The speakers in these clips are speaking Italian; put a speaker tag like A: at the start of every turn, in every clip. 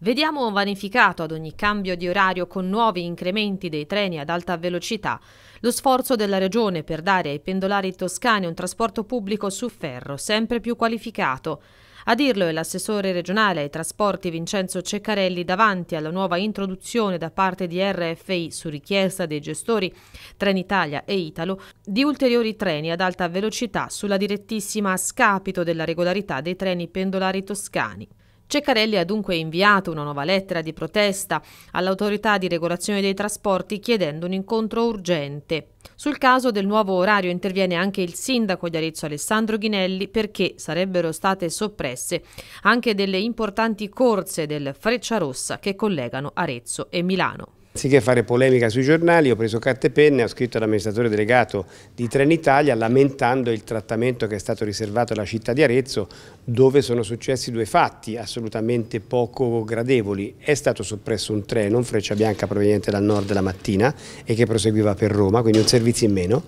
A: Vediamo vanificato ad ogni cambio di orario con nuovi incrementi dei treni ad alta velocità lo sforzo della Regione per dare ai pendolari toscani un trasporto pubblico su ferro sempre più qualificato. A dirlo è l'assessore regionale ai trasporti Vincenzo Ceccarelli davanti alla nuova introduzione da parte di RFI su richiesta dei gestori Trenitalia e Italo di ulteriori treni ad alta velocità sulla direttissima a scapito della regolarità dei treni pendolari toscani. Ceccarelli ha dunque inviato una nuova lettera di protesta all'autorità di regolazione dei trasporti chiedendo un incontro urgente. Sul caso del nuovo orario interviene anche il sindaco di Arezzo Alessandro Ghinelli perché sarebbero state soppresse anche delle importanti corse del Freccia Rossa che collegano Arezzo e Milano.
B: Anziché fare polemica sui giornali, ho preso carta e penne e ho scritto all'amministratore delegato di Trenitalia lamentando il trattamento che è stato riservato alla città di Arezzo dove sono successi due fatti assolutamente poco gradevoli. È stato soppresso un treno, un Freccia Bianca proveniente dal nord la mattina e che proseguiva per Roma, quindi un servizio in meno,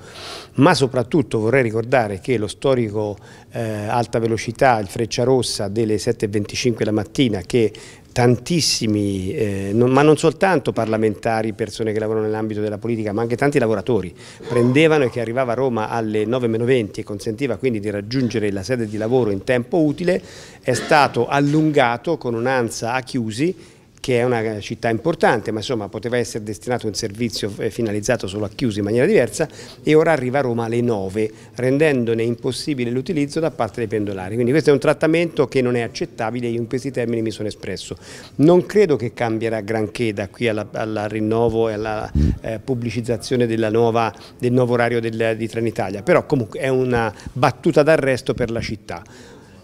B: ma soprattutto vorrei ricordare che lo storico eh, alta velocità, il Freccia Rossa delle 7.25 la mattina che tantissimi, eh, non, ma non soltanto parlamentari, persone che lavorano nell'ambito della politica, ma anche tanti lavoratori, prendevano e che arrivava a Roma alle 9.20 e consentiva quindi di raggiungere la sede di lavoro in tempo utile, è stato allungato con un'ansa a chiusi che è una città importante, ma insomma poteva essere destinato un servizio eh, finalizzato solo a chiusi in maniera diversa e ora arriva a Roma alle 9, rendendone impossibile l'utilizzo da parte dei pendolari. Quindi questo è un trattamento che non è accettabile, io in questi termini mi sono espresso. Non credo che cambierà granché da qui al rinnovo e alla eh, pubblicizzazione nuova, del nuovo orario del, di Trenitalia, però comunque è una battuta d'arresto per la città.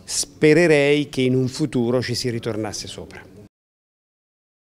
B: Spererei che in un futuro ci si ritornasse sopra.